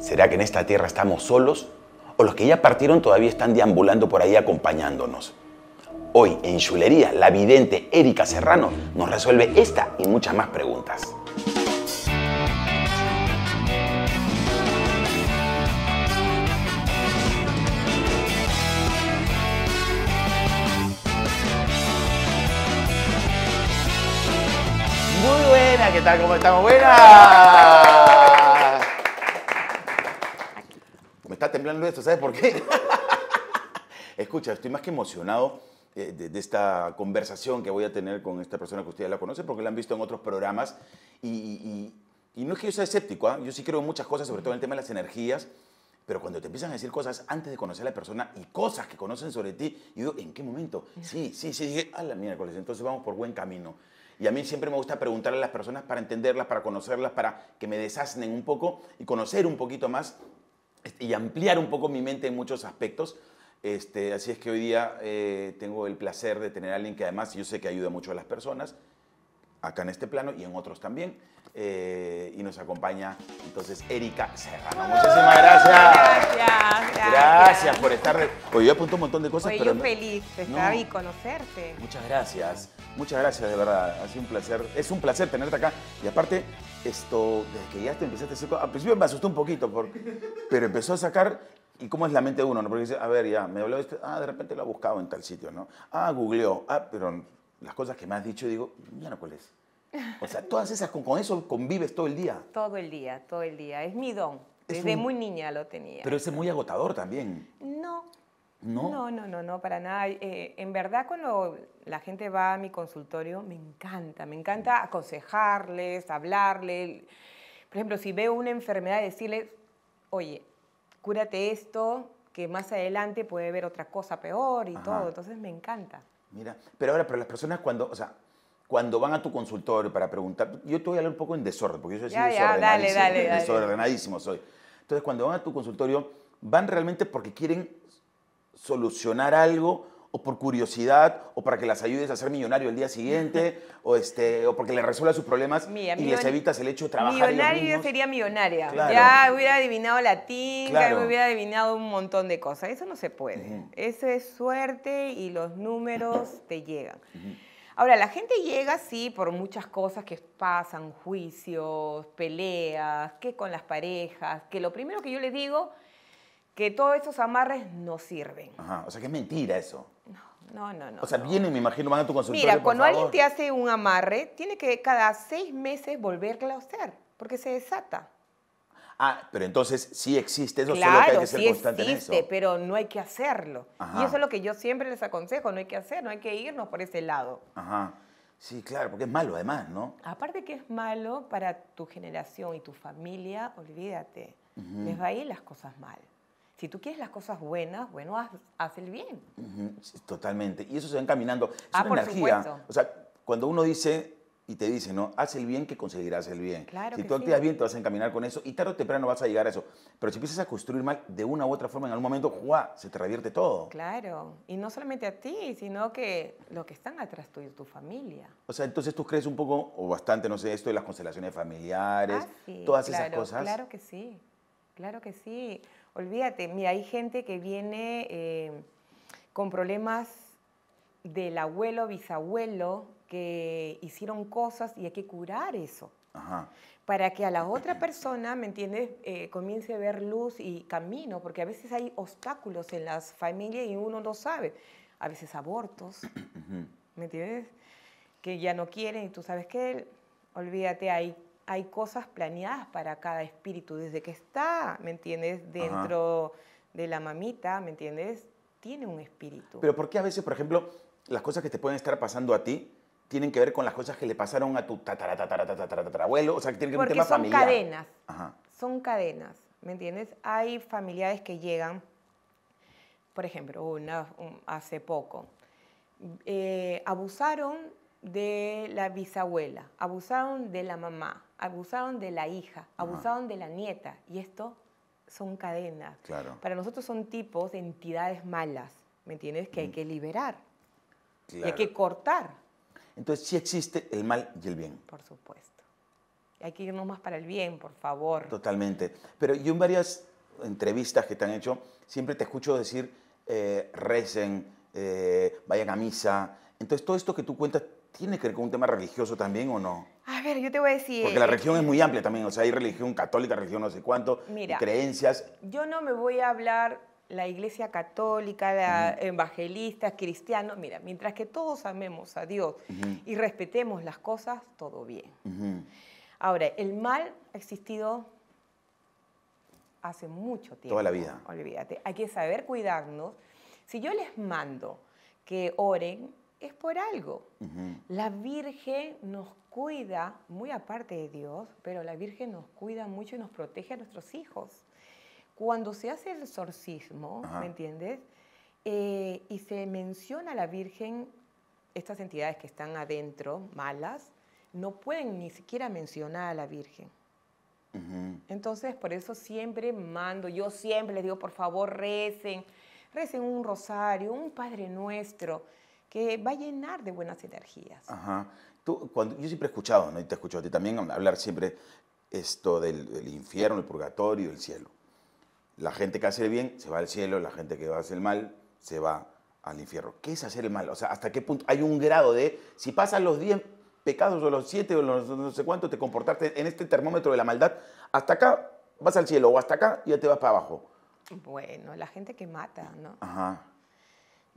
¿Será que en esta tierra estamos solos? ¿O los que ya partieron todavía están deambulando por ahí acompañándonos? Hoy en Chulería, la vidente Erika Serrano nos resuelve esta y muchas más preguntas. Muy buena, ¿qué tal? ¿Cómo estamos? Buena. está temblando esto, ¿sabes por qué? Escucha, estoy más que emocionado eh, de, esta conversación que voy a tener con esta persona que ya la conoce, porque la han visto en otros programas y, no es que yo sea escéptico, ¿ah? yo sí creo en muchas cosas, sobre todo en el tema de las energías, pero cuando te empiezan a decir cosas antes de conocer a la persona y cosas que conocen sobre ti, yo digo, ¿en qué momento? Sí, sí, sí, dije, a la miércoles, entonces vamos por buen camino. Y a mí siempre me gusta preguntarle a las personas para entenderlas, para conocerlas, para que me desasnen un poco y conocer un poquito más este, y ampliar un poco mi mente en muchos aspectos. Este, así es que hoy día eh, tengo el placer de tener a alguien que además yo sé que ayuda mucho a las personas, acá en este plano y en otros también. Eh, y nos acompaña entonces Erika Serrano. Muchísimas gracias. Gracias, gracias. por estar. Hoy yo apunto un montón de cosas, Yo feliz de estar y conocerte. Muchas gracias. Muchas gracias, de verdad. Ha sido un placer. Es un placer tenerte acá. Y aparte, esto, desde que ya te empezaste a hacer cosas. Al principio me asustó un poquito, porque, pero empezó a sacar ¿Y cómo es la mente de uno? No? Porque dice, a ver, ya, me habló de este, ah, de repente lo ha buscado en tal sitio, ¿no? Ah, googleó, ah, pero las cosas que me has dicho, digo, ya no cuál es. O sea, todas esas, con, eso convives todo el día. Todo el día, todo el día. Es mi don. Desde muy niña lo tenía. Pero es muy agotador también. No. No, no, no, no, para nada. Eh, en verdad, cuando la gente va a mi consultorio, me encanta, me encanta aconsejarles, hablarles. Por ejemplo, si veo una enfermedad, decirles, oye, cúrate esto, que más adelante puede haber otra cosa peor y todo. Entonces me encanta. Mira, pero ahora, pero las personas cuando, o sea, cuando van a tu consultorio para preguntar, yo te voy a hablar un poco en desorden, porque yo soy desordenadísimo, dale, dale, desordenadísimo soy. Entonces, cuando van a tu consultorio, van realmente porque quieren solucionar algo o por curiosidad o para que las ayudes a ser millonario el día siguiente o este o porque les resuelvas sus problemas y les evitas el hecho de trabajar millonario sería millonaria ya hubiera adivinado la tinta, hubiera adivinado un montón de cosas eso no se puede eso es suerte y los números te llegan Ahora, la gente llega, sí, por muchas cosas que pasan, juicios, peleas, que con las parejas, que lo primero que yo les digo, que todos esos amarres no sirven. Ajá, o sea que es mentira eso. No, no, no. O sea, vienen, me imagino, van a tu consultorio. Mira, cuando alguien te hace un amarre, tiene que cada seis meses volverla a hacer, porque se desata. Ah, pero entonces sí existe eso, solo que hay que ser sí constante existe, en eso. pero no hay que hacerlo. Y eso es lo que yo siempre les aconsejo, no hay que hacer, no hay que irnos por ese lado. Ajá. Sí, claro, porque es malo además, ¿no? Aparte que es malo para tu generación y tu familia, olvídate, les va a ir las cosas mal. Si tú quieres las cosas buenas, bueno, haz, el bien. totalmente. Y eso se va encaminando. Es ah, una energía. O sea, cuando uno dice, y te dice, ¿no? Haz el bien que conseguirás el bien. Claro si tú actúas bien, te vas a encaminar con eso y tarde o temprano vas a llegar a eso. Pero si empiezas a construir mal, de una u otra forma, en algún momento, Se te revierte todo. Claro. Y no solamente a ti, sino que lo que están atrás tú y tu familia. O sea, entonces tú crees un poco, o bastante, no sé, esto de las constelaciones familiares, ah, todas esas cosas. Claro que sí. Claro que sí. Olvídate, mira, hay gente que viene eh, con problemas del abuelo, bisabuelo, que hicieron cosas y hay que curar eso. Para que a la otra persona, ¿me entiendes?, eh, comience a ver luz y camino, porque a veces hay obstáculos en las familias y uno no sabe. A veces abortos, ¿me entiendes? Que ya no quieren y tú sabes que, olvídate, hay, hay cosas planeadas para cada espíritu, desde que está, ¿me entiendes?, dentro de la mamita, ¿me entiendes?, tiene un espíritu. Pero ¿por qué a veces, por ejemplo, las cosas que te pueden estar pasando a ti, tienen que ver con las cosas que le pasaron a tu abuelo, o sea, que tienen que ver con un tema son cadenas, son cadenas, ¿me entiendes? Hay familiares que llegan, por ejemplo, una, hace poco, eh, abusaron de la bisabuela, abusaron de la mamá, abusaron de la hija, abusaron de la nieta, y esto son cadenas. Para nosotros son tipos de entidades malas, ¿me entiendes? Que hay mm. que liberar. hay que cortar. Entonces sí existe el mal y el bien. Por supuesto. Hay que irnos más para el bien, por favor. Totalmente. Pero yo en varias entrevistas que te han hecho, siempre te escucho decir, eh, recen, eh, vayan a misa. Entonces todo esto que tú cuentas tiene que ver con un tema religioso también o no? A ver, yo te voy a decir... Porque la religión es muy amplia también, o sea, hay religión católica, religión no sé cuánto, creencias. Yo no me voy a hablar la Iglesia Católica, la evangelistas, cristianos, mira, mientras que todos amemos a Dios y respetemos las cosas, todo bien. Ahora, el mal ha existido hace mucho tiempo. Toda la vida. Olvídate. Hay que saber cuidarnos. Si yo les mando que oren, es por algo. La Virgen nos cuida, muy aparte de Dios, pero la Virgen nos cuida mucho y nos protege a nuestros hijos cuando se hace el exorcismo, ¿me entiendes? Eh, y se menciona a la Virgen, estas entidades que están adentro, malas, no pueden ni siquiera mencionar a la Virgen. Entonces, por eso siempre mando, yo siempre les digo, por favor, recen, recen un rosario, un Padre Nuestro, que va a llenar de buenas energías. Ajá. Tú, cuando, yo siempre he escuchado, ¿no? y te escucho a ti también hablar siempre esto del infierno, el purgatorio, el cielo. La gente que hace el bien se va al cielo, la gente que hace el mal se va al infierno. ¿Qué es hacer el mal? O sea, ¿hasta qué punto hay un grado de, si pasan los 10 pecados o los 7 o los no sé cuánto, te comportaste en este termómetro de la maldad, hasta acá vas al cielo o hasta acá ya te vas para abajo? Bueno, la gente que mata, ¿no? Ajá.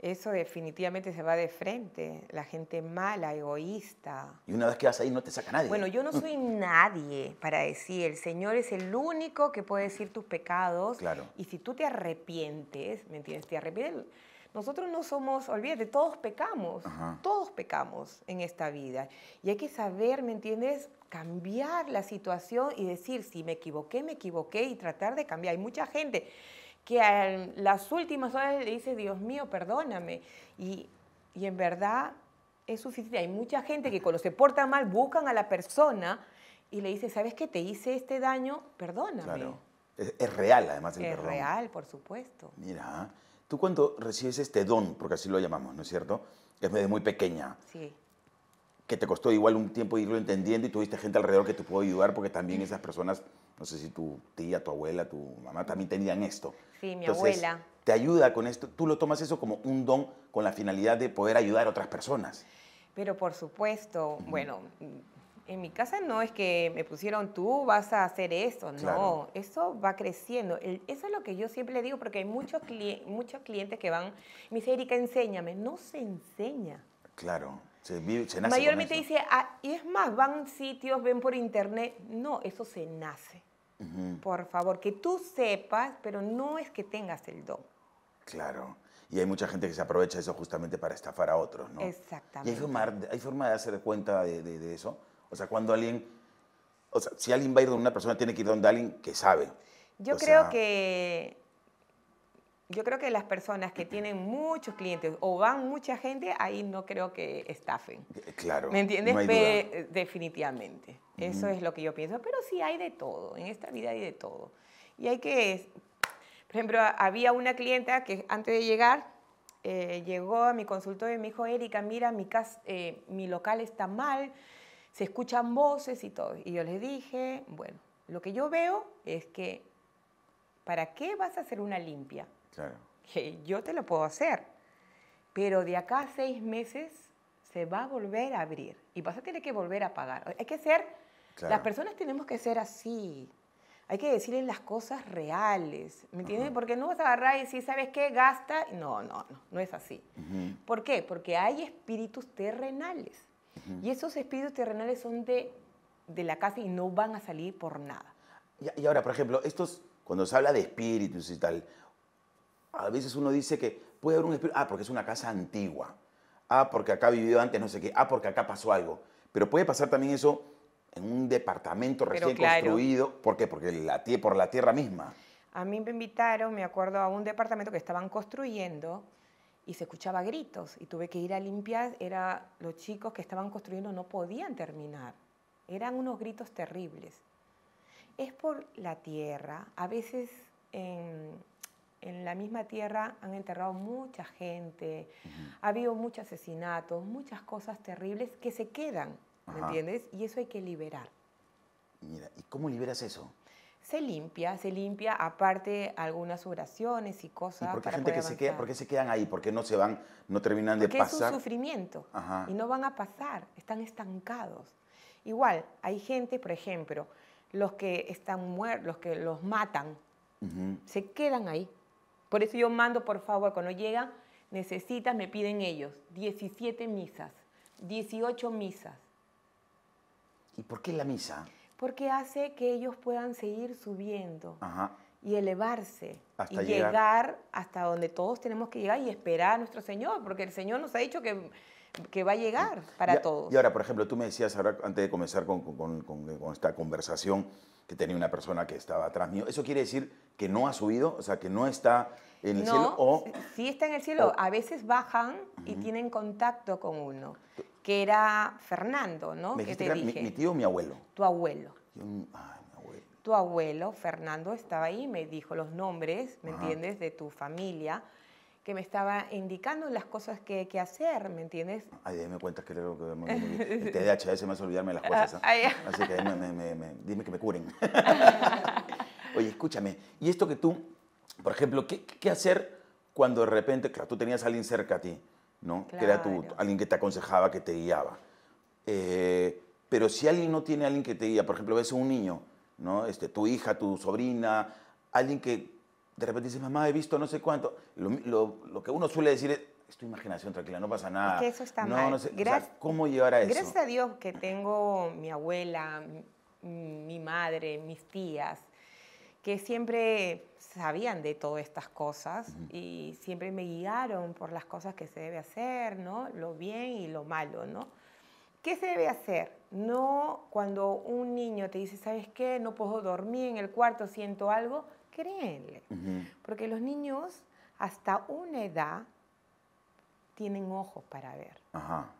Eso definitivamente se va de frente. La gente mala, egoísta. Y una vez que vas ahí no te saca nadie. Bueno, yo no mm. soy nadie para decir, el Señor es el único que puede decir tus pecados. Claro. Y si tú te arrepientes, ¿me entiendes? Te arrepientes. Nosotros no somos, olvídate, todos pecamos, todos pecamos en esta vida. Y hay que saber, ¿me entiendes? Cambiar la situación y decir, si me equivoqué, me equivoqué y tratar de cambiar. Hay mucha gente que en las últimas horas le dice, Dios mío, perdóname. Y, en verdad es suficiente. Hay mucha gente que cuando se porta mal buscan a la persona y le dice, ¿sabes qué? Te hice este daño, perdóname. Claro. Es, real además el es Es real, por supuesto. Mira, tú cuando recibes este don, porque así lo llamamos, ¿no es cierto? Es desde muy pequeña. Sí que te costó igual un tiempo irlo entendiendo y tuviste gente alrededor que te pudo ayudar porque también esas personas no sé si tu tía, tu abuela, tu mamá también tenían esto. Sí, mi abuela. Te ayuda con esto, tú lo tomas eso como un don con la finalidad de poder ayudar a otras personas. Pero por supuesto, bueno, en mi casa no es que me pusieron tú vas a hacer esto. no, eso va creciendo. eso es lo que yo siempre le digo porque hay muchos, muchos clientes que van, me dice Erika, enséñame, no se enseña. Claro. Se Mayormente dice, ah, y es más, van sitios, ven por internet. No, eso se nace. Por favor, que tú sepas, pero no es que tengas el don. Claro. Y hay mucha gente que se aprovecha eso justamente para estafar a otros, ¿no? Exactamente. hay forma, hay forma de hacer cuenta de, eso? O sea, cuando alguien. O sea, si alguien va a ir donde una persona, tiene que ir donde alguien que sabe. Yo creo que yo creo que las personas que tienen muchos clientes o van mucha gente, ahí no creo que estafen. Eh, claro. ¿Me entiendes? Eh, definitivamente. Eso es lo que yo pienso. Pero sí hay de todo, en esta vida hay de todo. Y hay que, por ejemplo, había una clienta que antes de llegar eh, llegó a mi consultorio y me dijo, Erika, mira, mi, mi local está mal, se escuchan voces y todo. Y yo le dije, bueno, lo que yo veo es que, ¿para qué vas a hacer una limpia? Que yo te lo puedo hacer. Pero de acá a seis meses se va a volver a abrir y vas a tener que volver a pagar. Hay que ser, las personas tenemos que ser así. Hay que decirles las cosas reales, ¿me entiendes? Porque no vas a agarrar y decir, ¿sabes qué? Gasta. No, no, no, no es así. ¿Por qué? Porque hay espíritus terrenales. Y esos espíritus terrenales son de, de la casa y no van a salir por nada. Y, y ahora, por ejemplo, estos, cuando se habla de espíritus y tal, a veces uno dice que puede haber un espíritu, ah, porque es una casa antigua, ah, porque acá vivido antes no sé qué, ah, porque acá pasó algo. Pero puede pasar también eso en un departamento recién construido, ¿por qué? Porque la, por la tierra misma. A mí me invitaron, me acuerdo, a un departamento que estaban construyendo y se escuchaba gritos y tuve que ir a limpiar, era los chicos que estaban construyendo no podían terminar. Eran unos gritos terribles. Es por la tierra, a veces en en la misma tierra han enterrado mucha gente, ha habido muchos asesinatos, muchas cosas terribles que se quedan, ¿me entiendes? Y eso hay que liberar. Mira, ¿y cómo liberas eso? Se limpia, se limpia, aparte algunas oraciones y cosas. por qué gente que se queda, por se quedan ahí? ¿Por qué no se van, no terminan de pasar? Porque es un sufrimiento y no van a pasar, están estancados. Igual, hay gente, por ejemplo, los que están muertos, los que los matan, se quedan ahí. Por eso yo mando, por favor, cuando llega, necesitas, me piden ellos, 17 misas, 18 misas. ¿Y por qué la misa? Porque hace que ellos puedan seguir subiendo y elevarse y llegar hasta donde todos tenemos que llegar y esperar a nuestro Señor, porque el Señor nos ha dicho que que va a llegar para todos. Y ahora, por ejemplo, tú me decías ahora, antes de comenzar con, esta conversación, que tenía una persona que estaba atrás mío. ¿Eso quiere decir que no ha subido? O sea, que no está en el cielo. O, sí está en el cielo. a veces bajan y tienen contacto con uno, que era Fernando, ¿no? Mi, tío o mi abuelo? Tu abuelo. Tu abuelo, Fernando, estaba ahí y me dijo los nombres, ¿me entiendes?, de tu familia que me estaba indicando las cosas que, que hacer, ¿me entiendes? Ay, déjame cuentas que creo TDAH, a veces me hace olvidarme las ah, cosas. ¿ah? Así que dime que me curen. Oye, escúchame, y esto que tú, por ejemplo, ¿qué, qué hacer cuando de repente, claro, tú tenías a alguien cerca a ti, ¿no? Claro. Que era alguien que te aconsejaba, que te guiaba. Eh, pero si alguien no tiene a alguien que te guía, por ejemplo, ves a un niño, ¿no? Este, tu hija, tu sobrina, alguien que de repente dices, mamá, he visto no sé cuánto. Lo, que uno suele decir es, es tu imaginación tranquila, no pasa nada. que eso está no, mal. No sé, ¿Cómo llevar a eso? Gracias a Dios que tengo mi abuela, mi madre, mis tías, que siempre sabían de todas estas cosas y siempre me guiaron por las cosas que se debe hacer, ¿no? Lo bien y lo malo, ¿no? ¿Qué se debe hacer? No cuando un niño te dice, ¿sabes qué? No puedo dormir en el cuarto, siento algo créenle. Porque los niños hasta una edad tienen ojos para ver. Ajá.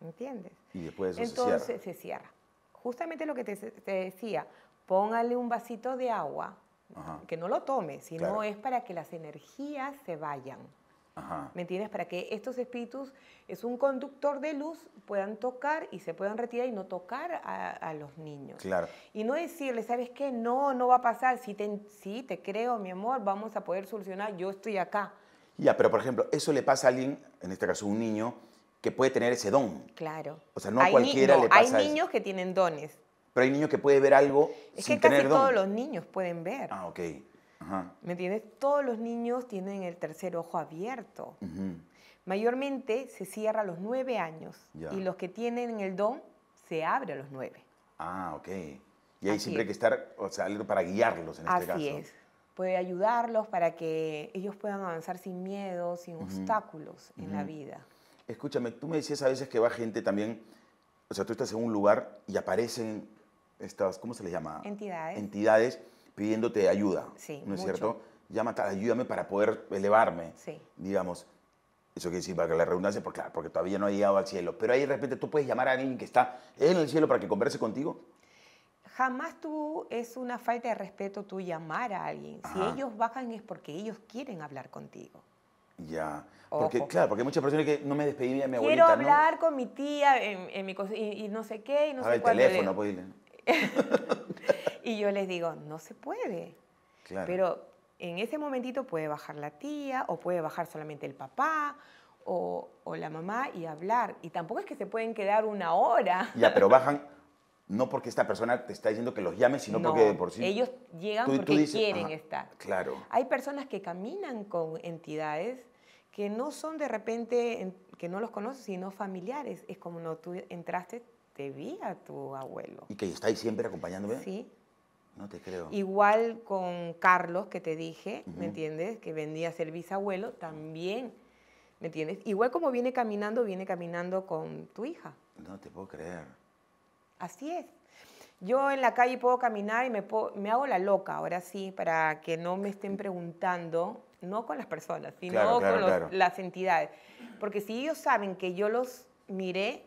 ¿Entiendes? Y después eso Entonces se cierra. Justamente lo que te, decía, póngale un vasito de agua, que no lo tome, sino es para que las energías se vayan. ¿Me entiendes? Para que estos espíritus, es un conductor de luz, puedan tocar y se puedan retirar y no tocar a, los niños. Claro. Y no decirle, ¿sabes qué? No, no va a pasar. Sí te, sí, te creo, mi amor, vamos a poder solucionar. Yo estoy acá. Ya, pero por ejemplo, eso le pasa a alguien, en este caso un niño, que puede tener ese don. Claro. O sea, no a cualquiera le pasa Hay niños que tienen dones. Pero hay niños que puede ver algo es que casi todos los niños pueden ver. Ah, ok. ¿Me entiendes? Todos los niños tienen el tercer ojo abierto. Mayormente se cierra a los nueve años y los que tienen el don se abre a los nueve. Ah, ok. Y ahí siempre hay que estar, o sea, para guiarlos en este caso. Así es. Puede ayudarlos para que ellos puedan avanzar sin miedo, sin obstáculos en la vida. Escúchame, tú me decías a veces que va gente también, o sea, tú estás en un lugar y aparecen estas, ¿cómo se les llama? Entidades. Entidades pidiéndote ayuda, ¿no es cierto? Llámate, ayúdame para poder elevarme, sí. digamos. Eso quiere decir, para que la redundancia, porque, claro, porque todavía no he llegado al cielo. Pero ahí de repente tú puedes llamar a alguien que está en el cielo para que converse contigo. Jamás tú es una falta de respeto tú llamar a alguien. Si ellos bajan es porque ellos quieren hablar contigo. Ya. Porque, claro, porque hay muchas personas que no me despedí de mi abuelita. Quiero hablar con mi tía en, mi y, y, no sé qué, y no sé el teléfono, pues Y yo les digo, no se puede. Pero en ese momentito puede bajar la tía o puede bajar solamente el papá o, o, la mamá y hablar. Y tampoco es que se pueden quedar una hora. Ya, pero bajan no porque esta persona te está diciendo que los llames, sino porque de por sí. Ellos llegan porque quieren estar. Claro. Hay personas que caminan con entidades que no son de repente, que no los conoces, sino familiares. Es como no, tú entraste, te vi a tu abuelo. Y que está ahí siempre acompañándome. Sí. No te creo. Igual con Carlos, que te dije, ¿me entiendes? Que vendía a ser bisabuelo, también, ¿me entiendes? Igual como viene caminando, viene caminando con tu hija. No te puedo creer. Así es. Yo en la calle puedo caminar y me, hago la loca, ahora sí, para que no me estén preguntando, no con las personas, sino con las entidades. Porque si ellos saben que yo los miré,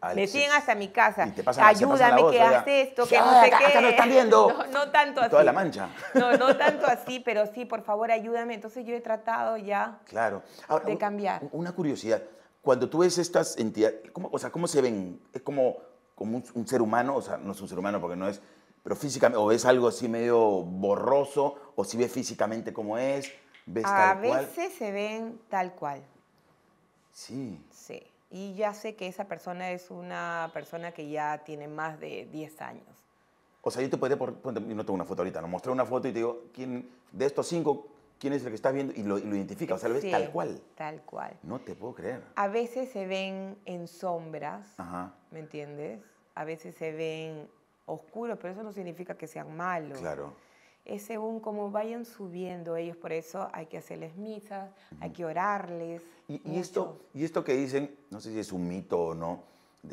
Ah, me siguen hasta mi casa. Ayúdame, que hace esto, que no ah, sé qué. no están viendo. No, tanto así. Toda la mancha. No, tanto así, pero sí, por favor, ayúdame. Entonces yo he tratado ya claro. de cambiar. Una curiosidad. Cuando tú ves estas entidades, ¿cómo, o sea, ¿cómo se ven? ¿Es como, como un, ser humano? O sea, no es un ser humano porque no es, pero físicamente, o ves algo así medio borroso, o si ves físicamente cómo es, ves A veces se ven tal cual. Sí. Sí y ya sé que esa persona es una persona que ya tiene más de 10 años. O sea, yo te podría, por, no tengo una foto ahorita, no mostré una foto y te digo, ¿quién, de estos cinco, quién es el que estás viendo? Y lo, identifica, o sea, lo ves tal cual. Tal cual. No te puedo creer. A veces se ven en sombras, ¿me entiendes? A veces se ven oscuros, pero eso no significa que sean malos. Claro es según cómo vayan subiendo ellos, por eso hay que hacerles misas, hay que orarles. Y, esto, y esto que dicen, no sé si es un mito o no,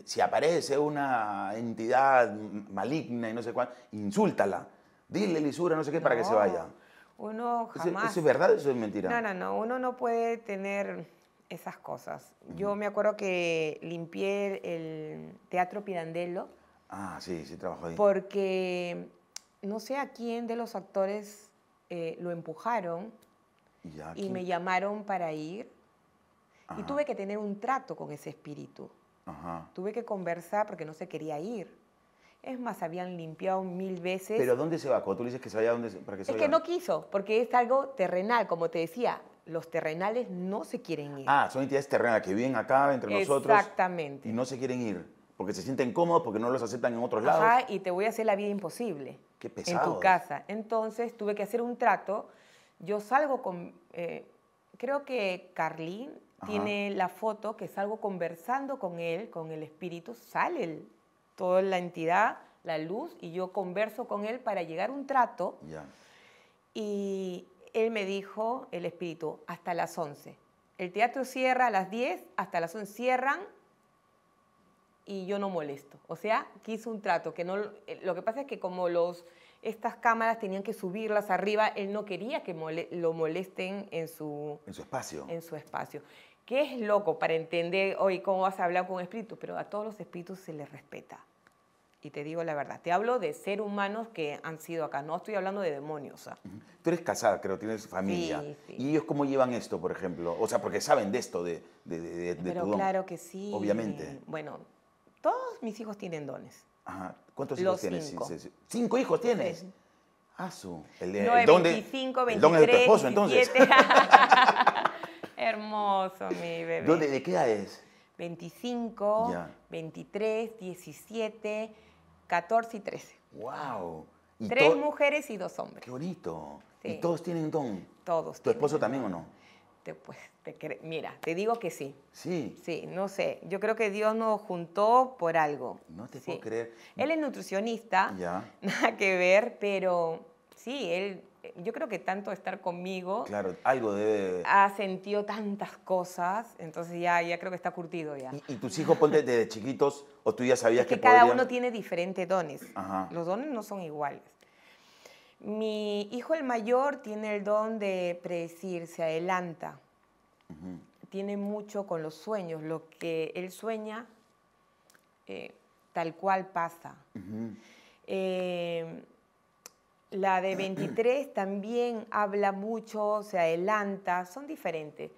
si aparece una entidad maligna y no sé cuál, insúltala, dile lisura, no sé qué, para que se vaya. Uno jamás... ¿Eso es verdad o eso es mentira? No, no, no, uno no puede tener esas cosas. Yo me acuerdo que limpié el Teatro Pirandello. Ah, sí, sí, trabajo ahí. Porque no sé a quién de los actores eh, lo empujaron y me llamaron para ir. Y tuve que tener un trato con ese espíritu. Tuve que conversar porque no se quería ir. Es más, habían limpiado mil veces. ¿Pero dónde se va? Cuando tú le dices que se vaya, ¿dónde que se Es que no quiso, porque es algo terrenal. Como te decía, los terrenales no se quieren ir. Ah, son entidades terrenales que viven acá entre nosotros. Exactamente. Y no se quieren ir, porque se sienten cómodos, porque no los aceptan en otros lados. Ajá, y te voy a hacer la vida imposible. Qué en tu casa. Entonces tuve que hacer un trato. Yo salgo con, eh, creo que Carlín tiene la foto que salgo conversando con él, con el espíritu, sale toda la entidad, la luz, y yo converso con él para llegar a un trato. Y él me dijo, el espíritu, hasta las 11. El teatro cierra a las 10, hasta las 11 cierran y yo no molesto. O sea, quiso un trato que no. Eh, lo que pasa es que como los estas cámaras tenían que subirlas arriba, él no quería que lo molesten en su en su espacio. En su espacio. Que es loco para entender hoy cómo vas a hablar con un espíritu, pero a todos los espíritus se les respeta. Y te digo la verdad, te hablo de seres humanos que han sido acá, no estoy hablando de demonios. Tú eres casada, creo, tienes familia. Sí, ¿Y ellos cómo llevan esto, por ejemplo? O sea, porque saben de esto, de, de, Pero claro que sí. Obviamente. Bueno, todos mis hijos tienen dones. Ajá. ¿Cuántos hijos tienes? Cinco, hijos tienes. Sí. su. El, 25, 23, es tu esposo, entonces. Hermoso, mi bebé. ¿Dónde, ¿De qué edad es? 25, 23, 17, 14 y 13. ¡Wow! Tres mujeres y dos hombres. ¡Qué bonito! ¿Y todos tienen don? Todos. ¿Tu esposo también o no? te, pues, te, mira, te digo que sí. Sí. Sí, no sé. Yo creo que Dios nos juntó por algo. No te puedo creer. Él es nutricionista. Ya. Nada que ver, pero sí, él. Yo creo que tanto estar conmigo. Claro, algo de. Ha sentido tantas cosas, entonces ya, ya creo que está curtido ya. ¿Y, tus hijos, ponte desde chiquitos, o tú ya sabías es que, cada uno tiene diferentes dones. Ajá. Los dones no son iguales. Mi hijo el mayor tiene el don de predecir, se adelanta. Tiene mucho con los sueños. Lo que él sueña, eh, tal cual pasa. Em, la de 23 también habla mucho, se adelanta, son diferentes.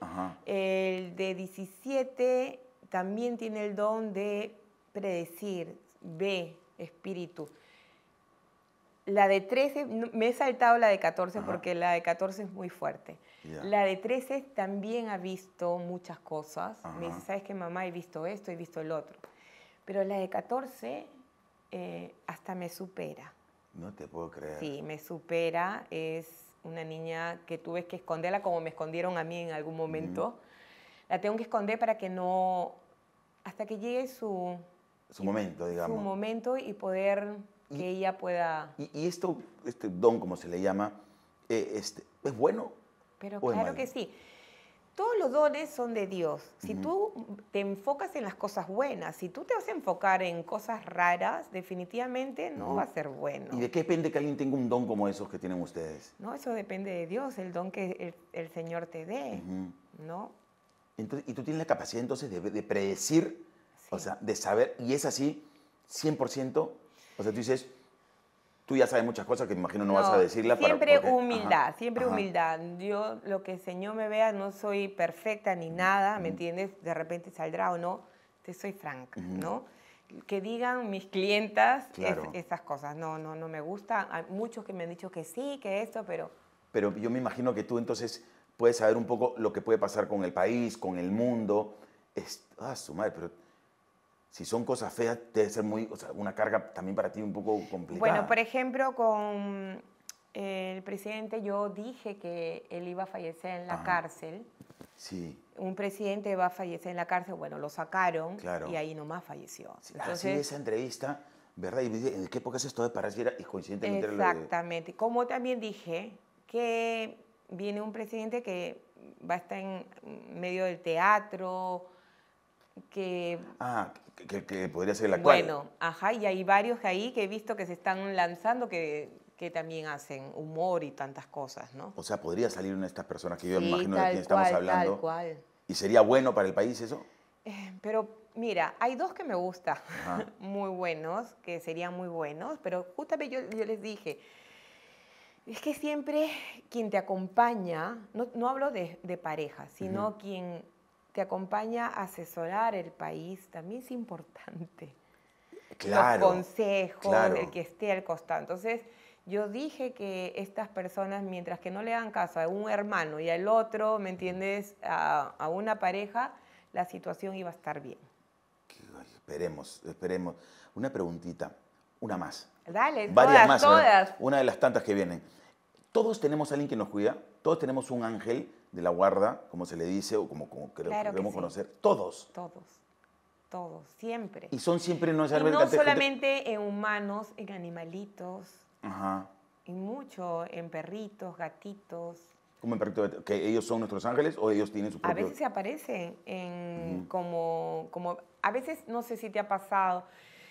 El de 17 también tiene el don de predecir, ve espíritu. La de 13, me he saltado la de 14 porque la de 14 es muy fuerte. La de 13 también ha visto muchas cosas. Me dice, ¿sabes qué, mamá? He visto esto, he visto el otro. Pero la de 14 eh, hasta me supera. No te puedo creer. Sí, me supera. Es una niña que tuve que esconderla como me escondieron a mí en algún momento. La tengo que esconder para que no... Hasta que llegue su... Su momento, digamos. Su momento y poder que ella pueda... Y, esto, este don, como se le llama, eh, este, ¿es bueno? Pero claro que sí. Todos los dones son de Dios. Si tú te enfocas en las cosas buenas, si tú te vas a enfocar en cosas raras, definitivamente no, va a ser bueno. ¿Y de qué depende que alguien tenga un don como esos que tienen ustedes? No, eso depende de Dios, el don que el, Señor te dé, ¿no? Entonces, y tú tienes la capacidad entonces de, predecir, o sea, de saber, y es así, 100% o sea, tú dices, tú ya sabes muchas cosas que me imagino no, vas a decirlas. Siempre siempre humildad, siempre humildad. Yo, lo que el Señor me vea, no soy perfecta ni nada, ¿me entiendes? De repente saldrá o no, te soy franca, ¿no? Que digan mis clientas esas cosas. No, no, no me gusta. Hay muchos que me han dicho que sí, que esto, pero... Pero yo me imagino que tú entonces puedes saber un poco lo que puede pasar con el país, con el mundo. Es, ah, su madre, pero si son cosas feas, debe ser muy, o sea, una carga también para ti un poco complicada. Bueno, por ejemplo, con eh, el presidente yo dije que él iba a fallecer en la cárcel. Sí. Un presidente va a fallecer en la cárcel, bueno, lo sacaron y ahí nomás falleció. Entonces, esa entrevista, ¿verdad? ¿en qué época es esto eh, de pareciera? Y coincidentemente Exactamente. Como también dije que viene un presidente que va a estar en medio del teatro, que... Ah, que, podría ser la cual? Bueno, ajá, y hay varios ahí que he visto que se están lanzando que, que también hacen humor y tantas cosas, ¿no? O sea, podría salir una de estas personas que yo imagino de quien estamos hablando. ¿Y sería bueno para el país eso? Eh, pero mira, hay dos que me gustan, muy buenos, que serían muy buenos, pero justamente yo, les dije, es que siempre quien te acompaña, no, hablo de, pareja, sino quien te acompaña a asesorar el país, también es importante. Claro. Los consejos, el que esté al costado. Entonces, yo dije que estas personas, mientras que no le dan caso a un hermano y al otro, ¿me entiendes? A, una pareja, la situación iba a estar bien. esperemos, esperemos. Una preguntita, una más. Dale, Varias más, ¿eh? una de las tantas que vienen. Todos tenemos a alguien que nos cuida, todos tenemos un ángel de la guarda, como se le dice, o como, queremos conocer. Todos. Todos. Todos, siempre. Y son siempre no No solamente en humanos, en animalitos. Ajá. Y mucho en perritos, gatitos. ¿Cómo en perritos? ¿Que ellos son nuestros ángeles o ellos tienen su propio...? A veces se aparecen en, como, como... A veces, no sé si te ha pasado,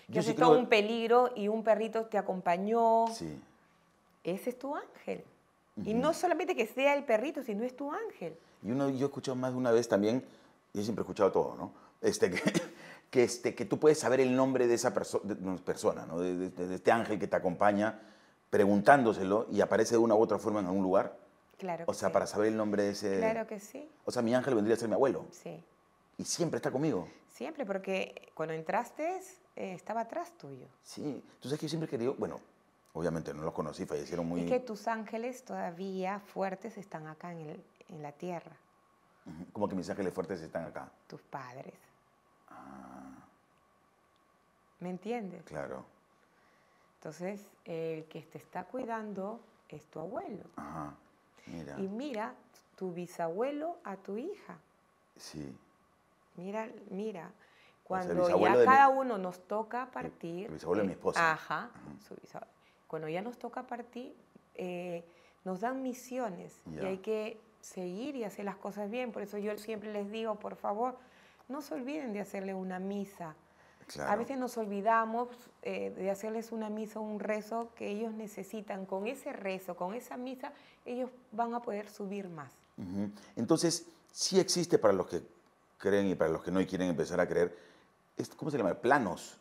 que Yo has un peligro y un perrito te acompañó. Sí ese es tu ángel. Y no solamente que sea el perrito, sino es tu ángel. Y uno, yo he escuchado más de una vez también, yo siempre he escuchado todo, ¿no? Este, que, que, este, que tú puedes saber el nombre de esa persona, ¿no? de, este ángel que te acompaña, preguntándoselo y aparece de una u otra forma en algún lugar. Claro. O sea, para saber el nombre de ese. Claro que sí. O sea, mi ángel vendría a ser mi abuelo. Sí. Y siempre está conmigo. Siempre, porque cuando entraste eh, estaba atrás tuyo. Sí. Entonces sabes que yo siempre he querido, bueno, Obviamente no los conocí, fallecieron muy... Y que tus ángeles todavía fuertes están acá en, la tierra. ¿Cómo que mis ángeles fuertes están acá? Tus padres. Ah. ¿Me entiendes? Claro. Entonces, el que te está cuidando es tu abuelo. Ajá. Mira. Y mira tu bisabuelo a tu hija. Sí. Mira, mira. Cuando ya cada uno nos toca partir. bisabuelo de mi eh, esposa. Ajá. Su bisabuelo. Cuando ya nos toca partir, eh, nos dan misiones y hay que seguir y hacer las cosas bien. Por eso yo siempre les digo, por favor, no se olviden de hacerle una misa. A veces nos olvidamos eh, de hacerles una misa, un rezo que ellos necesitan. Con ese rezo, con esa misa, ellos van a poder subir más. Entonces, sí existe para los que creen y para los que no y quieren empezar a creer, ¿cómo se llama? Planos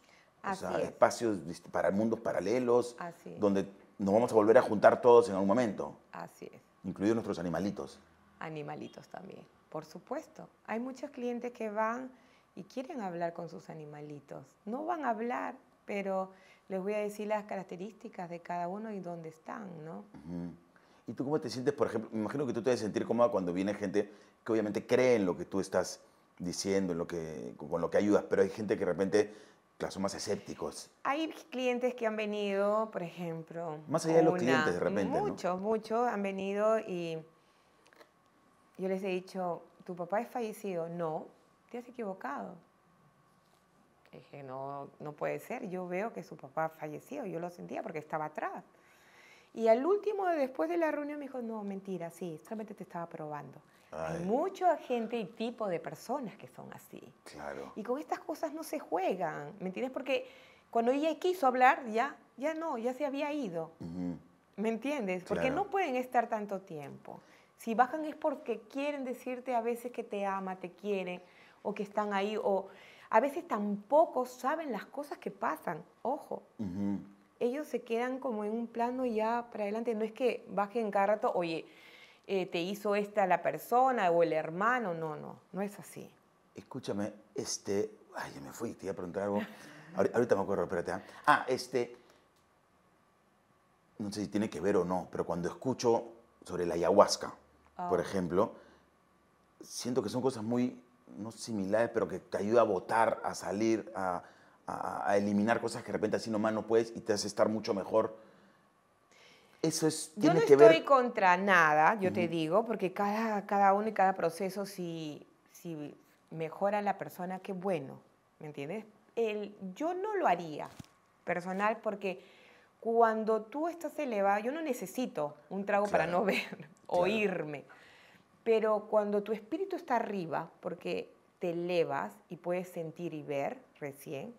o sea, espacios para mundos paralelos, donde nos vamos a volver a juntar todos en algún momento. Así es. Incluidos nuestros animalitos. Animalitos también, por supuesto. Hay muchos clientes que van y quieren hablar con sus animalitos. No van a hablar, pero les voy a decir las características de cada uno y dónde están, ¿no? ¿Y tú cómo te sientes, por ejemplo? Me imagino que tú te debes sentir cómoda cuando viene gente que obviamente cree en lo que tú estás diciendo, en lo que, con lo que ayudas, pero hay gente que de repente Claro, son más escépticos. Hay clientes que han venido, por ejemplo. Más allá de los clientes, de repente. Muchos, muchos han venido y yo les he dicho, ¿tu papá es fallecido? No, te has equivocado. dije, no, no puede ser, yo veo que su papá ha fallecido, yo lo sentía porque estaba atrás. Y al último, después de la reunión, me dijo, no, mentira, sí, solamente te estaba probando. Hay mucha gente y tipo de personas que son así. Claro. Y con estas cosas no se juegan, ¿me entiendes? Porque cuando ella quiso hablar, ya, ya no, ya se había ido. ¿Me entiendes? Porque no pueden estar tanto tiempo. Si bajan es porque quieren decirte a veces que te ama, te quieren, o que están ahí, o a veces tampoco saben las cosas que pasan. Ojo. ellos se quedan como en un plano ya para adelante. No es que bajen cada rato, oye, eh, te hizo esta la persona o el hermano. No, no, no es así. Escúchame, este. Ay, ya me fui, te iba a preguntar algo. Ahorita me acuerdo, espérate. ¿ah? ah, este. No sé si tiene que ver o no, pero cuando escucho sobre la ayahuasca, por ah. ejemplo, siento que son cosas muy, no similares, pero que te ayuda a votar, a salir, a, a eliminar cosas que de repente así nomás no puedes y te hace estar mucho mejor yo no estoy contra nada, yo te digo, porque cada, cada uno y cada proceso, si, si mejora la persona, qué bueno, ¿me entiendes? El, yo no lo haría personal porque cuando tú estás elevado, yo no necesito un trago para no ver, oírme, pero cuando tu espíritu está arriba, porque te elevas y puedes sentir y ver recién,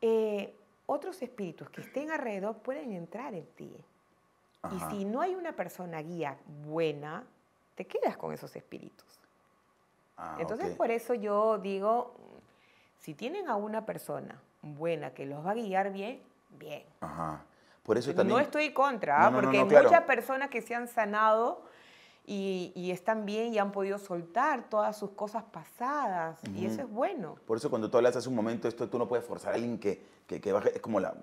eh, otros espíritus que estén alrededor pueden entrar en ti. Y si no hay una persona guía buena, te quedas con esos espíritus. Ah, Entonces, por eso yo digo, mm, si tienen a una persona buena que los va a guiar bien, bien. Por eso No estoy contra, ¿ah? porque hay muchas personas que se han sanado y, están bien y han podido soltar todas sus cosas pasadas. Y eso es bueno. Por eso cuando tú hablas hace un momento, esto tú no puedes forzar a alguien que es como la,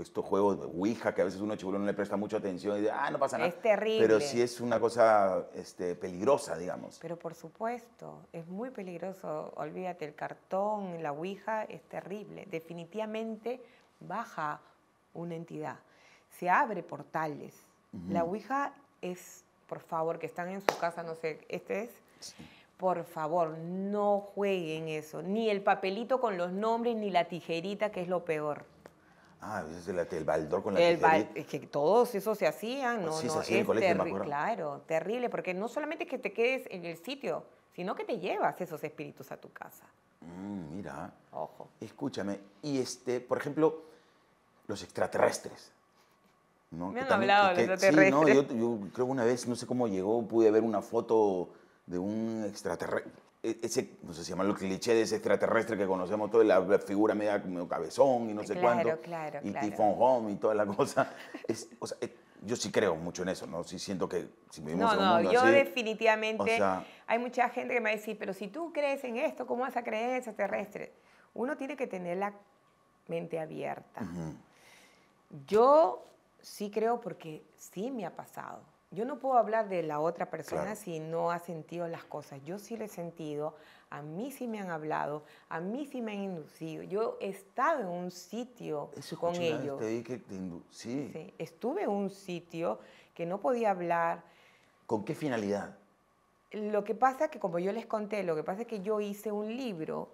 estos juegos de Ouija que a veces uno chivolo no le presta mucha atención y dice, ah, no pasa nada. Es terrible. Pero sí es una cosa este, peligrosa, digamos. Pero por supuesto, es muy peligroso. Olvídate, el cartón, la Ouija es terrible. Definitivamente baja una entidad. Se abre portales. La Ouija es, por favor, que están en su casa, no sé, este es por favor, no jueguen eso. Ni el papelito con los nombres, ni la tijerita, que es lo peor. Ah, el, baldor con la tijerita. Es que todos eso se hacían, ¿no? Oh, sí, se hacía en el colegio, me acuerdo. Claro, terrible, porque no solamente es que te quedes en el sitio, sino que te llevas esos espíritus a tu casa. Mm, mira. Ojo. Escúchame, y este, por ejemplo, los extraterrestres. ¿no? Me han hablado los extraterrestres. Sí, no, yo creo que una vez, no sé cómo llegó, pude ver una foto de un extraterrestre. E, ese, no sé si el cliché de ese extraterrestre que conocemos todos, la figura media como cabezón y no sé cuánto. y Home y toda la cosa. Eh, yo sí creo mucho en eso, ¿no? Sí siento que si vivimos en un mundo No, yo definitivamente... hay mucha gente que me va a decir, pero si tú crees en esto, ¿cómo vas a creer en extraterrestre? Uno tiene que tener la mente abierta. Yo sí creo porque sí me ha pasado yo no puedo hablar de la otra persona si no ha sentido las cosas. Yo sí lo he sentido, a mí sí me han hablado, a mí sí me han inducido. Yo he estado en un sitio con ellos. sí. Estuve en un sitio que no podía hablar. ¿Con qué finalidad? Lo que pasa es que, como yo les conté, lo que pasa es que yo hice un libro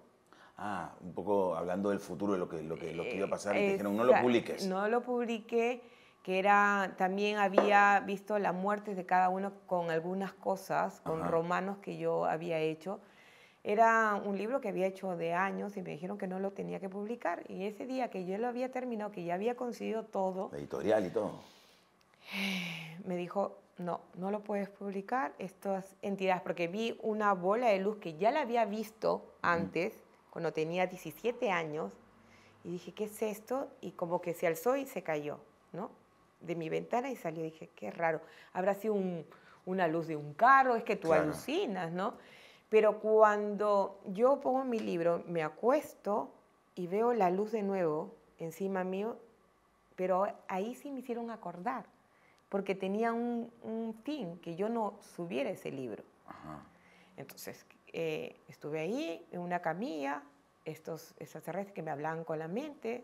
Ah, un poco hablando del futuro, de lo que, lo que, iba a pasar, y te dijeron, no lo publiques. No lo publiqué que era, también había visto la muerte de cada uno con algunas cosas, con romanos que yo había hecho. Era un libro que había hecho de años y me dijeron que no lo tenía que publicar. Y ese día que yo lo había terminado, que ya había conseguido todo... editorial y todo. Me dijo, no, no lo puedes publicar, estas entidades, porque vi una bola de luz que ya la había visto antes, cuando tenía 17 años, y dije, ¿qué es esto? Y como que se alzó y se cayó, ¿no? de mi ventana y salió. Dije, qué raro, habrá sido una luz de un carro, es que tú alucinas, ¿no? Pero cuando yo pongo mi libro, me acuesto y veo la luz de nuevo encima mío, pero ahí sí me hicieron acordar, porque tenía un, un fin, que yo no subiera ese libro. Entonces, eh, estuve ahí en una camilla, estos redes que me hablaban con la mente,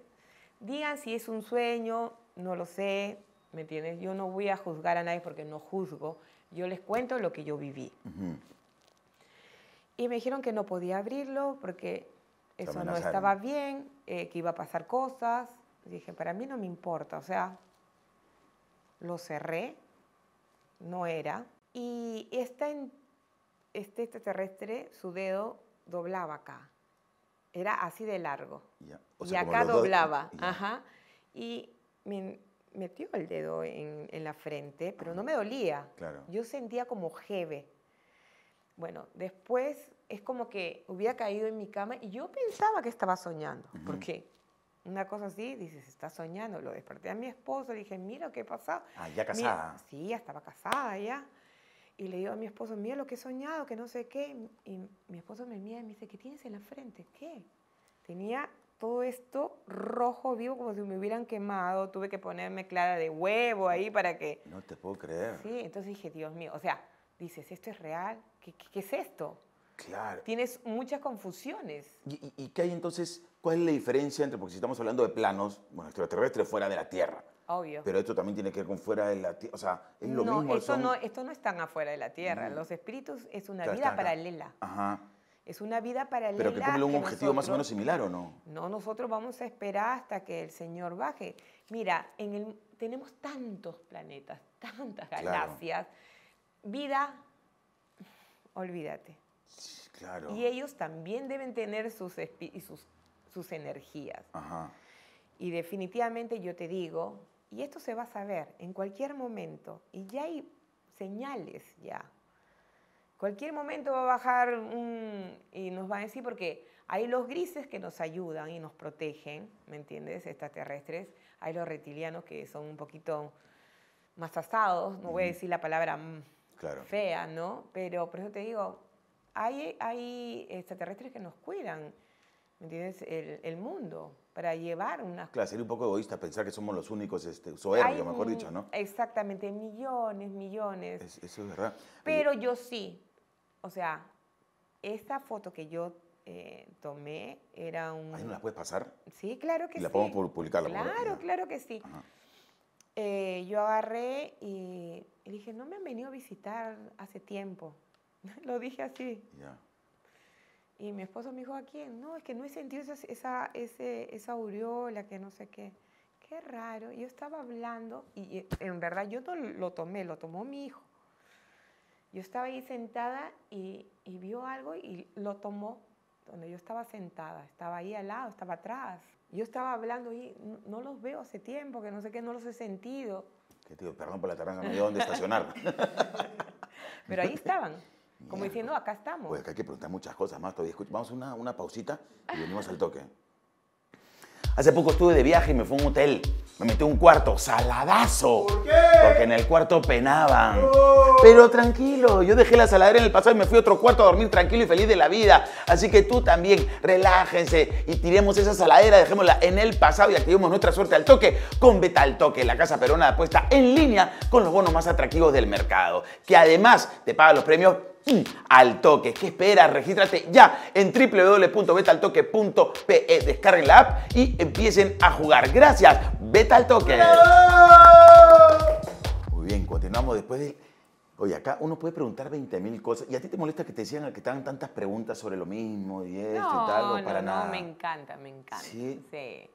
digan si es un sueño, no lo sé, ¿me entiendes? Yo no voy a juzgar a nadie porque no juzgo, yo les cuento lo que yo viví. Y me dijeron que no podía abrirlo porque eso no estaba bien, eh, que iba a pasar cosas. Dije, para mí no me importa, o sea, lo cerré, no era. Y este extraterrestre, su dedo doblaba acá. Era así de largo. y acá doblaba. Ajá. Y me metió el dedo en, la frente, pero no me dolía. Claro. Yo sentía como jeve. Bueno, después es como que hubiera caído en mi cama y yo pensaba que estaba soñando, ¿Por qué? porque una cosa así, dices, está soñando. Lo desperté a mi esposo, le dije, mira qué pasado. Ah, ya casada. sí, ya estaba casada ya. Y le digo a mi esposo, mira lo que he soñado, que no sé qué. Y mi esposo me mira y me dice, ¿qué tienes en la frente? ¿Qué? Tenía todo esto rojo vivo como si me hubieran quemado, tuve que ponerme clara de huevo ahí para que... No te puedo creer. Sí, entonces dije, Dios mío, o sea, dices, ¿esto es real? ¿Qué, qué, es esto? Claro. Tienes muchas confusiones. ¿Y, qué hay entonces? ¿Cuál es la diferencia entre, porque si estamos hablando de planos, bueno, extraterrestre fuera de la Tierra? Obvio. Pero esto también tiene que ver con fuera de la Tierra, o sea, es lo mismo. Esto no, esto no están afuera de la Tierra, mm. los espíritus es una vida paralela. Ajá. Es una vida paralela. Pero que cumple un objetivo más o menos similar, ¿o no? No, nosotros vamos a esperar hasta que el Señor baje. Mira, en el, tenemos tantos planetas, tantas galaxias. Vida, olvídate. Claro. Y ellos también deben tener sus, sus, sus energías. Ajá. Y definitivamente yo te digo, y esto se va a saber en cualquier momento, y ya hay señales ya Cualquier momento va a bajar un, y nos va a decir, porque hay los grises que nos ayudan y nos protegen, ¿me entiendes? Extraterrestres. Hay los reptilianos que son un poquito más asados, no voy a decir la palabra fea, ¿no? Pero por eso te digo, hay, hay extraterrestres que nos cuidan, ¿me entiendes? El, mundo para llevar unas. Claro, sería un poco egoísta pensar que somos los únicos este, soberbios, mejor dicho, ¿no? Exactamente, millones, millones. eso es verdad. Pero yo sí, o sea, esta foto que yo eh, tomé era un... ¿Ahí no la puedes pasar? Sí, claro que ¿Y la podemos publicar? La claro, claro que sí. Eh, yo agarré y, dije, no me han venido a visitar hace tiempo. Lo dije así. Ya. Y mi esposo me dijo, ¿a quién? No, es que no he sentido esa, esa, ese, esa aureola, que no sé qué. Qué raro. Yo estaba hablando y en verdad yo no lo tomé, lo tomó mi hijo. Yo estaba ahí sentada y, vio algo y lo tomó donde yo estaba sentada, estaba ahí al lado, estaba atrás. Yo estaba hablando y no los veo hace tiempo, que no sé qué, no los he sentido. Que tío, perdón por la taranga, no había dónde estacionar. Pero ahí estaban, como diciendo, acá estamos. Pues acá hay que preguntar muchas cosas más todavía. vamos a una, una pausita y venimos al toque. Hace poco estuve de viaje y me fue a un hotel. Me metí un cuarto saladazo. ¿Por qué? Porque en el cuarto penaban. Pero tranquilo, yo dejé la saladera en el pasado y me fui a otro cuarto a dormir tranquilo y feliz de la vida. Así que tú también, relájense y tiremos esa saladera, dejémosla en el pasado y activemos nuestra suerte al toque con Beta al Toque, la casa peruana puesta en línea con los bonos más atractivos del mercado. Que además te paga los premios al toque. ¿Qué esperas? Regístrate ya en www.betaltoque.pe. Descarguen la app y empiecen a jugar. Gracias, Beta Toque. Muy bien, continuamos después de... Oye, acá uno puede preguntar 20.000 cosas. ¿Y a ti te molesta que te decían que te hagan tantas preguntas sobre lo mismo y esto y tal? no, para no, me encanta, me encanta. ¿Sí? sí.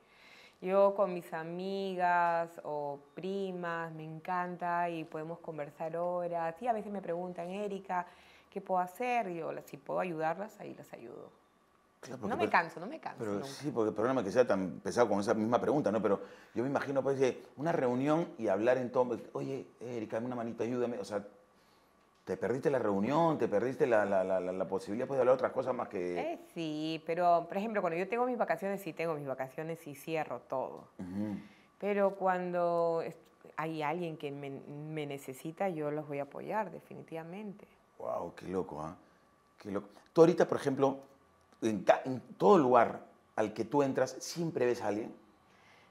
Yo con mis amigas o primas, me encanta y podemos conversar horas. Y a veces me preguntan, Erika, ¿qué puedo hacer? Y si puedo ayudarlas, ahí las ayudo. no me canso, no me canso. Pero, sí, porque perdóname que sea tan pesado con esa misma pregunta, ¿no? Pero yo me imagino, pues, una reunión y hablar en todo. Oye, Erika, dame una manita, ayúdame. O sea, te perdiste la reunión, te perdiste la, la, la, la posibilidad pues, de hablar otras cosas más que. Eh, sí, pero, por ejemplo, cuando yo tengo mis vacaciones, sí tengo mis vacaciones y cierro todo. Pero cuando hay alguien que me, me necesita, yo los voy a apoyar, definitivamente. Wow, qué loco, ¿ah? loco. Tú ahorita, por ejemplo, en, todo lugar al que tú entras, siempre ves a alguien.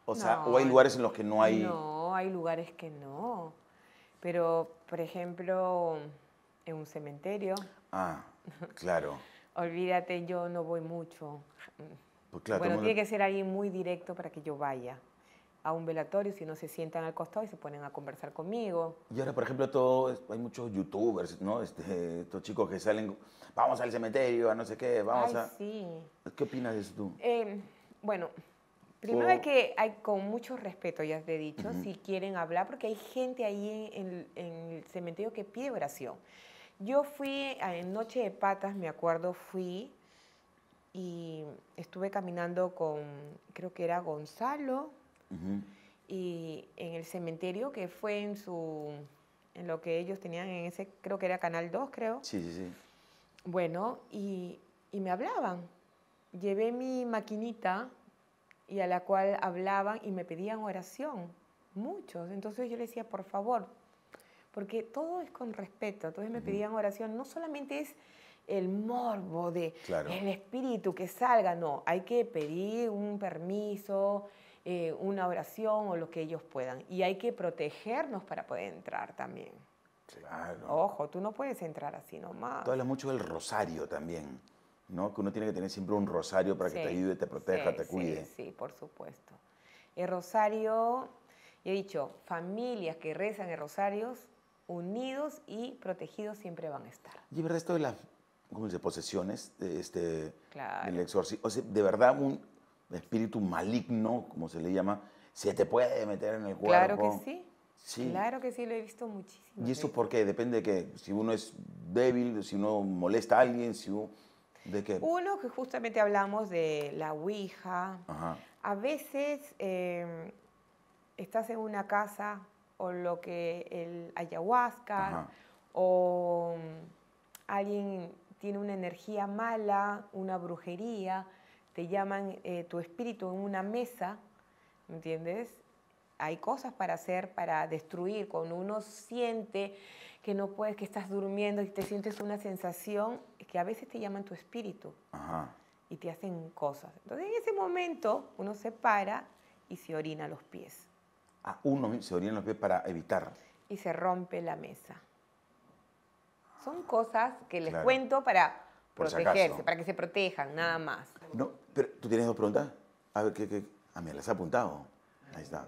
O sea, o hay lugares en los que no hay. No, hay lugares que no. Pero, por ejemplo, en un cementerio. Ah, claro. Olvídate, yo no voy mucho. Pues bueno, tiene que ser alguien muy directo para que yo vaya un velatorio, si no se sientan al costado y se ponen a conversar conmigo. Y ahora, por ejemplo, todo, hay muchos youtubers, ¿no? Este, estos chicos que salen, vamos al cementerio, a no sé qué, vamos a... Sí. ¿Qué opinas de eso tú? Em, bueno, primero que, hay, con mucho respeto, ya te he dicho, si quieren hablar, porque hay gente ahí en, en el cementerio que pide oración. Yo fui, en Noche de Patas, me acuerdo, fui y estuve caminando con, creo que era Gonzalo, y en el cementerio que fue en su en lo que ellos tenían en ese creo que era canal 2 creo sí sí sí bueno y, y me hablaban llevé mi maquinita y a la cual hablaban y me pedían oración muchos entonces yo les decía por favor porque todo es con respeto entonces me pedían oración no solamente es el morbo de el espíritu que salga. No, hay que pedir un permiso, eh, una oración o lo que ellos puedan. Y hay que protegernos para poder entrar también. Claro. Ojo, tú no puedes entrar así nomás. Tú hablas mucho del rosario también, ¿no? Que uno tiene que tener siempre un rosario para que te ayude, te proteja, te cuide. Sí, sí, por supuesto. El rosario, he dicho, familias que rezan el rosarios unidos y protegidos siempre van a estar. Y verdad esto de las ¿cómo dice? posesiones, este, claro. exorcismo, o sea, de verdad un, espíritu maligno, como se le llama, se te puede meter en el cuerpo. Claro que sí. Claro que sí, lo he visto muchísimo. ¿Y eso porque Depende de que si uno es débil, si uno molesta a alguien, si uno... ¿De qué? Uno, que justamente hablamos de la Ouija. A veces em, estás en una casa o lo que el ayahuasca o mm, alguien tiene una energía mala, una brujería, te llaman eh, tu espíritu en una mesa, ¿me entiendes? Hay cosas para hacer, para destruir. Cuando uno siente que no puedes, que estás durmiendo y te sientes una sensación, que a veces te llaman tu espíritu y te hacen cosas. Entonces en ese momento uno se para y se orina los pies. Ah, uno se orina los pies para evitar. Y se rompe la mesa. Son cosas que les cuento para protegerse, para que se protejan, nada más. No, pero tú tienes dos preguntas. A ver, ¿qué, qué? Ah, las he apuntado. Ahí está.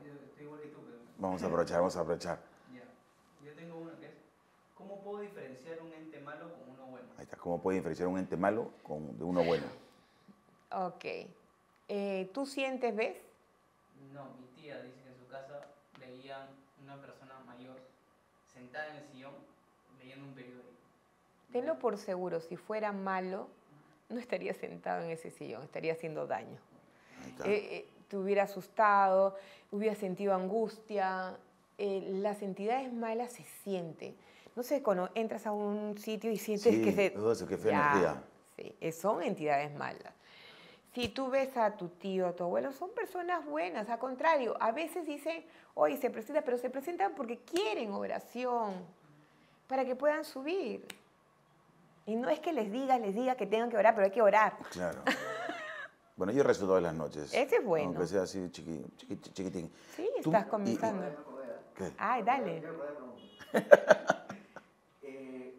Vamos a aprovechar, vamos a aprovechar. Ya. Yo tengo una que es, ¿cómo puedo diferenciar un ente malo con uno bueno? Ahí está, ¿cómo puedo diferenciar un ente malo con, de uno bueno? Ok. Eh, ¿Tú sientes, ves? No, mi tía dice que en su casa veían una persona mayor sentada en el sillón leyendo un periódico Tenlo por seguro, si fuera malo, no estaría sentado en ese sillón, estaría haciendo daño. Eh, eh, te hubiera asustado, hubiera sentido angustia. Eh, las entidades malas se sienten. No sé, cuando entras a un sitio y sientes que se... sí, son entidades malas. Si tú ves a tu tío, a tu abuelo, son personas buenas, al contrario, a veces dicen, hoy se presenta, pero se presentan porque quieren oración, para que puedan subir. Y no es que les diga, les diga que tengan que orar, pero hay que orar. Claro. bueno, yo rezo todas las noches. Ese es bueno. Aunque sea así chiquitín. Sí, estás comenzando. Ay, dale. Eh,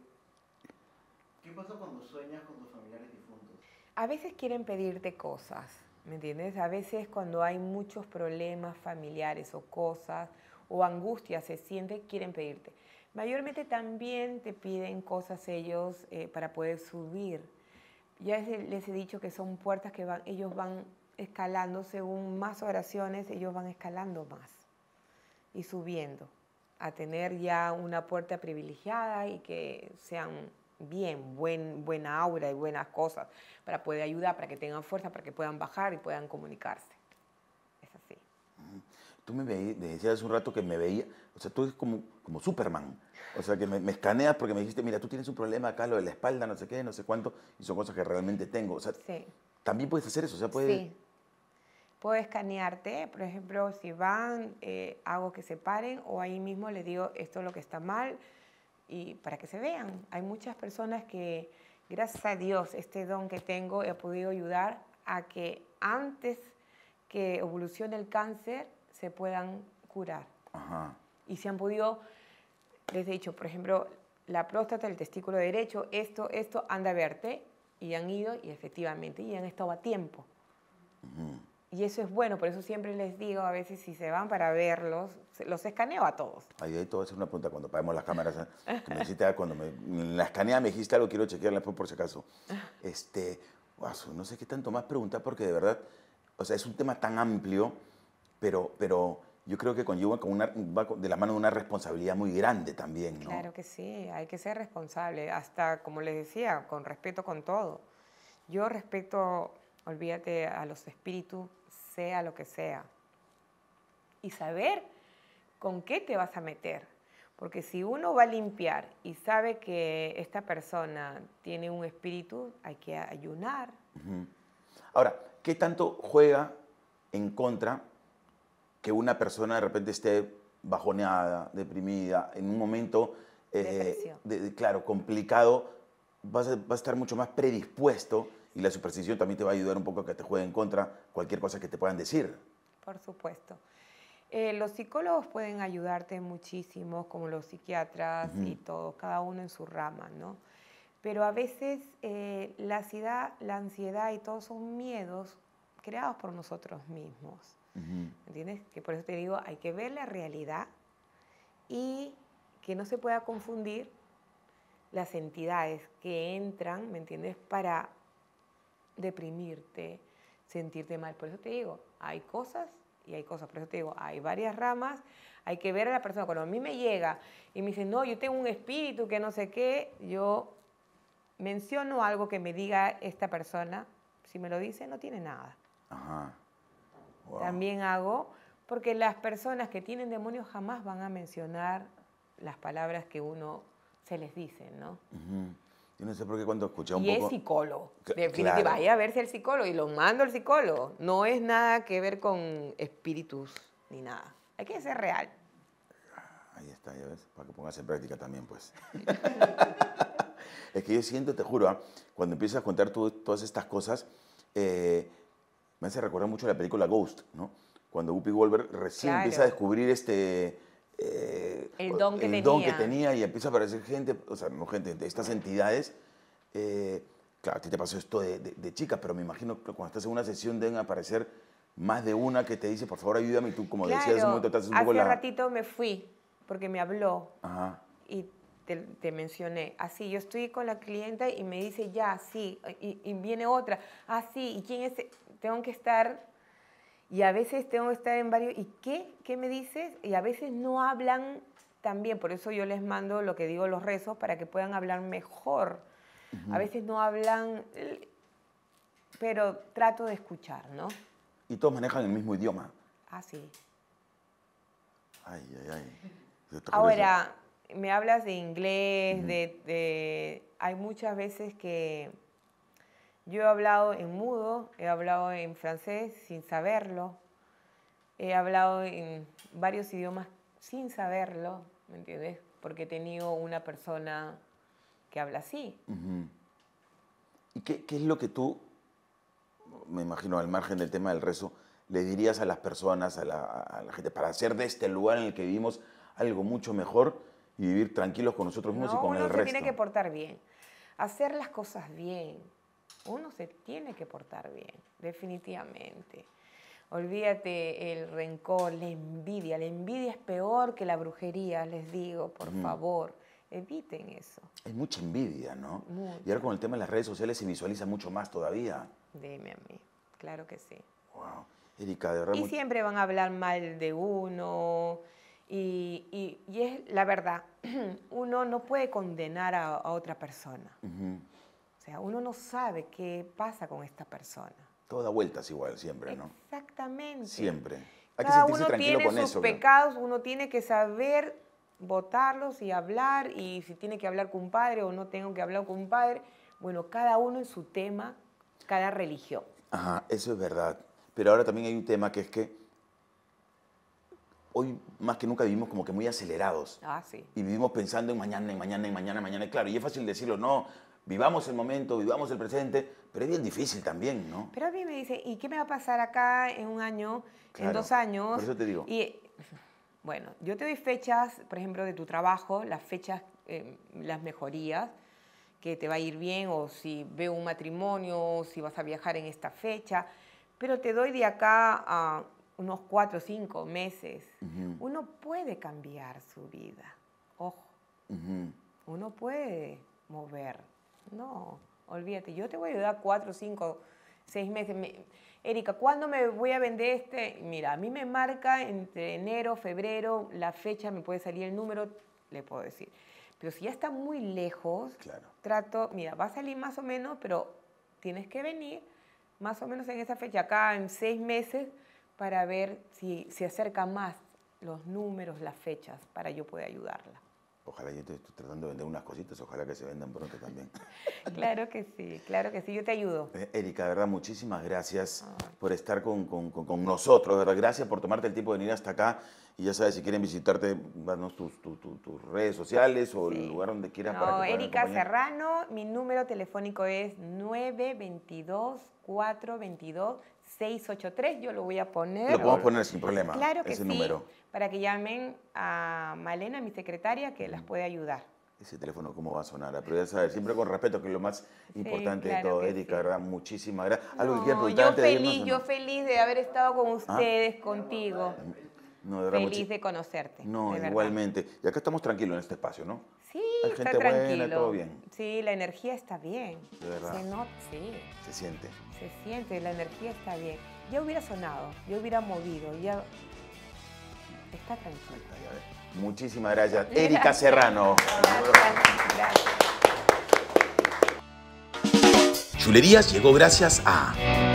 ¿Qué pasa cuando sueñas con tus familiares difuntos? A veces quieren pedirte cosas, ¿me entiendes? A veces cuando hay muchos problemas familiares o cosas o angustia se siente, quieren pedirte. Mayormente también te piden cosas ellos eh, para poder subir. Ya les he dicho que son puertas que van, ellos van escalando según más oraciones, ellos van escalando más y subiendo a tener ya una puerta privilegiada y que sean bien, buen, buena aura y buenas cosas para poder ayudar, para que tengan fuerza, para que puedan bajar y puedan comunicarse. Tú me, veías, decías hace un rato que me veía, o sea, tú eres como, como Superman. O sea, que me, escaneas porque me dijiste, mira, tú tienes un problema acá, lo de la espalda, no sé qué, no sé cuánto, y son cosas que realmente tengo. O sea, sí. también puedes hacer eso, o sea, puedes... Sí. Puedo escanearte, por ejemplo, si van, eh, hago que se paren o ahí mismo le digo esto es lo que está mal y para que se vean. Hay muchas personas que, gracias a Dios, este don que tengo, he podido ayudar a que antes que evolucione el cáncer, se puedan curar. Y se han podido, les he dicho, por ejemplo, la próstata, el testículo derecho, esto, esto, anda a verte. Y han ido y efectivamente, y han estado a tiempo. Y eso es bueno, por eso siempre les digo, a veces si se van para verlos, los escaneo a todos. Ahí, ahí todo es una pregunta cuando pagamos las cámaras. ¿eh? cuando me, la escanea me dijiste algo, quiero chequearla después por si acaso. Este, no sé qué tanto más preguntar porque de verdad, o sea, es un tema tan amplio pero, pero yo creo que conlleva con de la mano de una responsabilidad muy grande también, ¿no? Claro que sí, hay que ser responsable, hasta como les decía, con respeto con todo. Yo respeto, olvídate, a los espíritus, sea lo que sea. Y saber con qué te vas a meter. Porque si uno va a limpiar y sabe que esta persona tiene un espíritu, hay que ayunar. Ahora, ¿qué tanto juega en contra que una persona de repente esté bajoneada, deprimida, en un momento, eh, claro, complicado, va a, estar mucho más predispuesto y la superstición también te va a ayudar un poco a que te juegue en contra cualquier cosa que te puedan decir. Por supuesto. Eh, los psicólogos pueden ayudarte muchísimo, como los psiquiatras y todo, cada uno en su rama, ¿no? Pero a veces eh, la, ansiedad, la ansiedad y todos son miedos creados por nosotros mismos. ¿Entiendes? Que por eso te digo, hay que ver la realidad y que no se pueda confundir las entidades que entran, ¿me entiendes?, para deprimirte, sentirte mal. Por eso te digo, hay cosas y hay cosas. Por eso te digo, hay varias ramas, hay que ver a la persona. Cuando a mí me llega y me dice, no, yo tengo un espíritu que no sé qué, yo menciono algo que me diga esta persona. Si me lo dice, no tiene nada. Ajá también hago, porque las personas que tienen demonios jamás van a mencionar las palabras que uno se les dice, ¿no? Yo no sé por qué cuando escuché un poco... Y es psicólogo. vaya a verse el psicólogo y lo mando al psicólogo. No es nada que ver con espíritus ni nada. Hay que ser real. Ahí está, ya ves, para que pongas en práctica también, pues. es que yo siento, te juro, ¿ah? cuando empiezas a contar todas estas cosas, eh, me hace recordar mucho la película Ghost, ¿no? Cuando Whoopi Wolver recién empieza a descubrir este... Eh, el, don que, tenía. y empieza a aparecer gente, o sea, no gente, estas entidades. Eh, claro, a ti te pasó esto de, chica, chicas, pero me imagino que cuando estás en una sesión deben aparecer más de una que te dice, por favor, ayúdame. tú, como decías hace un momento, estás un hace poco la... ratito me fui porque me habló y te, mencioné. Así, yo estoy con la clienta y me dice, ya, sí. Y, viene otra. Ah, sí, ¿y quién es? E-? tengo que estar y a veces tengo que estar en varios, ¿y qué? ¿Qué me dices? Y a veces no hablan también, por eso yo les mando lo que digo los rezos para que puedan hablar mejor. A veces no hablan, pero trato de escuchar, ¿no? Y todos manejan el mismo idioma. Ah, sí. Ay, ay, ay. Ahora, me hablas de inglés, de... Hay muchas veces que yo he hablado en mudo, he hablado en francés sin saberlo, he hablado en varios idiomas sin saberlo, ¿me entiendes? Porque he tenido una persona que habla así. ¿Y qué, es lo que tú, me imagino, al margen del tema del rezo, le dirías a las personas, a la, gente, para hacer de este lugar en el que vivimos algo mucho mejor y vivir tranquilos con nosotros mismos y con el resto? No, uno se tiene que portar bien, hacer las cosas bien, uno se tiene que portar bien, definitivamente. Olvídate el rencor, la envidia. La envidia es peor que la brujería, les digo, por favor. Eviten eso. Es mucha envidia, ¿no? Y ahora con el tema de las redes sociales se visualiza mucho más todavía. Dime a mí, claro que sí. Wow. Y siempre van a hablar mal de uno. Y, es la verdad, uno no puede condenar a, otra persona. O sea, uno no sabe qué pasa con esta persona. Todo da vueltas igual, siempre, ¿no? Exactamente. Siempre. Hay Cada uno tiene sus pecados, uno tiene que saber votarlos y hablar, y si tiene que hablar con un padre o no tengo que hablar con un padre, bueno, cada uno en su tema, cada religión. Ajá, eso es verdad. Pero ahora también hay un tema que es que hoy más que nunca vivimos como que muy acelerados. Ah, sí. Y vivimos pensando en mañana, en mañana, en mañana, en mañana. Claro, y es fácil decirlo, no, vivamos el momento, vivamos el presente, pero es bien difícil también, ¿no? Pero a mí me dice, ¿y qué me va a pasar acá en un año, en dos años? eso te digo. Y bueno, yo te doy fechas, por ejemplo, de tu trabajo, las fechas, em, las mejorías, que te va a ir bien, o si veo un matrimonio, o si vas a viajar en esta fecha, pero te doy de acá a unos cuatro o cinco meses. Uno puede cambiar su vida, ojo, uno puede mover no, olvídate, yo te voy a ayudar cuatro, cinco, seis meses. Erika, ¿cuándo me voy a vender este? Mira, a mí me marca entre enero, febrero, la fecha, me puede salir el número, le puedo decir. Pero si ya está muy lejos, trato, mira, va a salir más o menos, pero tienes que venir más o menos en esa fecha, acá en seis meses, para ver si se acercan acerca más los números, las fechas, para yo poder ayudarla. Ojalá yo te estoy tratando de vender unas cositas, ojalá que se vendan pronto también. claro que sí, claro que sí, yo te ayudo. Eh, Erika, verdad, muchísimas gracias ah. por estar con, nosotros, verdad, gracias por tomarte el tiempo de venir hasta acá. Y ya sabes, si quieren visitarte, danos tus, redes sociales o el lugar donde quieras. No, Erika Serrano, mi número telefónico es 922 422 683, yo lo voy a poner. Lo podemos poner sin problema, claro que ese sí, número. Para que llamen a Malena, mi secretaria, que las puede ayudar. Ese teléfono, ¿cómo va a sonar? Pero ya sabes, siempre con respeto, que es lo más importante de todo, Erika, ¿verdad? Muchísimas gracias. Algo no, Yo feliz, yo feliz de haber estado con ah. ustedes, contigo. No, de feliz de conocerte. No, igualmente. Y acá estamos tranquilos en este espacio, ¿no? Sí, está tranquilo. bien. Sí, la energía está bien. Se siente. Se siente, la energía está bien. Ya hubiera sonado, ya hubiera movido, ya está tranquilo. Muchísimas gracias. Erika Serrano. Chulerías llegó gracias a...